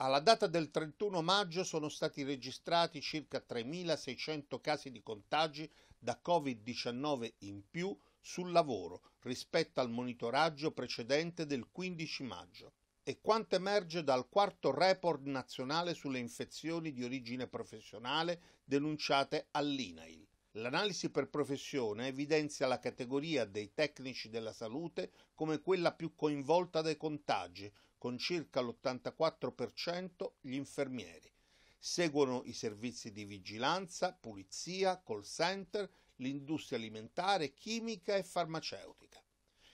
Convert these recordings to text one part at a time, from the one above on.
Alla data del 31 maggio sono stati registrati circa 3.600 casi di contagi da Covid-19 in più sul lavoro rispetto al monitoraggio precedente del 15 maggio e quanto emerge dal quarto report nazionale sulle infezioni di origine professionale denunciate all'INAIL. L'analisi per professione evidenzia la categoria dei tecnici della salute come quella più coinvolta dai contagi, con circa l'84% gli infermieri. Seguono i servizi di vigilanza, pulizia, call center, l'industria alimentare, chimica e farmaceutica.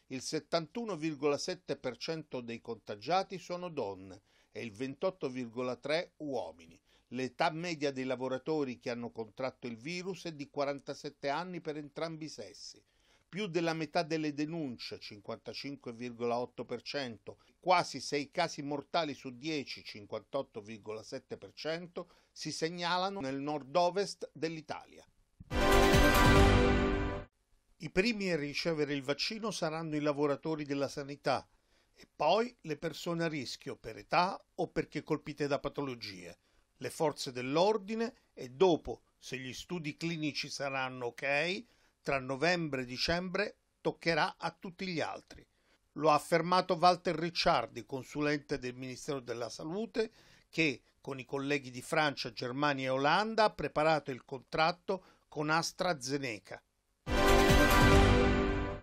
Il 71,7% dei contagiati sono donne e il 28,3% uomini L'età media dei lavoratori che hanno contratto il virus è di 47 anni per entrambi i sessi. Più della metà delle denunce, 55,8%, quasi 6 casi mortali su 10, 58,7%, si segnalano nel nord-ovest dell'Italia. I primi a ricevere il vaccino saranno i lavoratori della sanità e poi le persone a rischio per età o perché colpite da patologie le forze dell'ordine e dopo, se gli studi clinici saranno ok, tra novembre e dicembre toccherà a tutti gli altri. Lo ha affermato Walter Ricciardi, consulente del Ministero della Salute, che con i colleghi di Francia, Germania e Olanda ha preparato il contratto con AstraZeneca.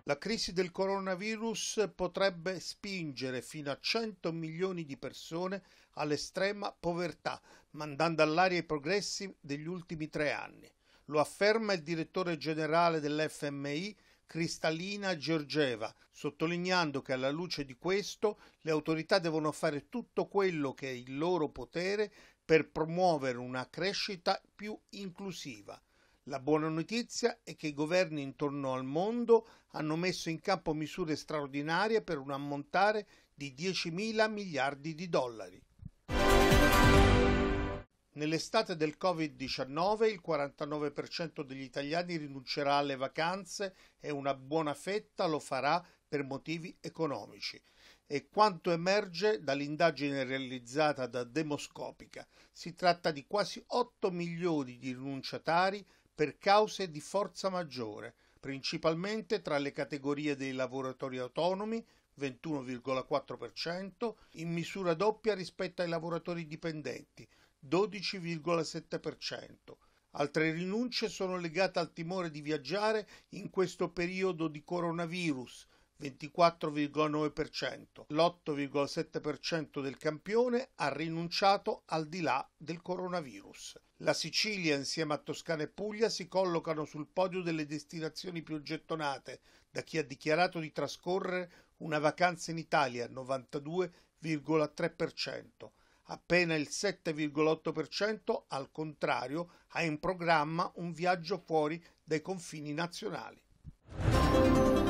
La crisi del coronavirus potrebbe spingere fino a 100 milioni di persone all'estrema povertà, mandando all'aria i progressi degli ultimi tre anni. Lo afferma il direttore generale dell'FMI, Cristalina Giorgeva, sottolineando che alla luce di questo le autorità devono fare tutto quello che è il loro potere per promuovere una crescita più inclusiva. La buona notizia è che i governi intorno al mondo hanno messo in campo misure straordinarie per un ammontare di 10 mila miliardi di dollari. Nell'estate del Covid-19 il 49% degli italiani rinuncerà alle vacanze e una buona fetta lo farà per motivi economici. E quanto emerge dall'indagine realizzata da Demoscopica? Si tratta di quasi 8 milioni di rinunciatari per cause di forza maggiore, principalmente tra le categorie dei lavoratori autonomi 21,4%, in misura doppia rispetto ai lavoratori dipendenti 12,7%. Altre rinunce sono legate al timore di viaggiare in questo periodo di coronavirus 24,9%. L'8,7% del campione ha rinunciato al di là del coronavirus. La Sicilia insieme a Toscana e Puglia si collocano sul podio delle destinazioni più gettonate da chi ha dichiarato di trascorrere una vacanza in Italia 92,3%. Appena il 7,8% al contrario ha in programma un viaggio fuori dai confini nazionali.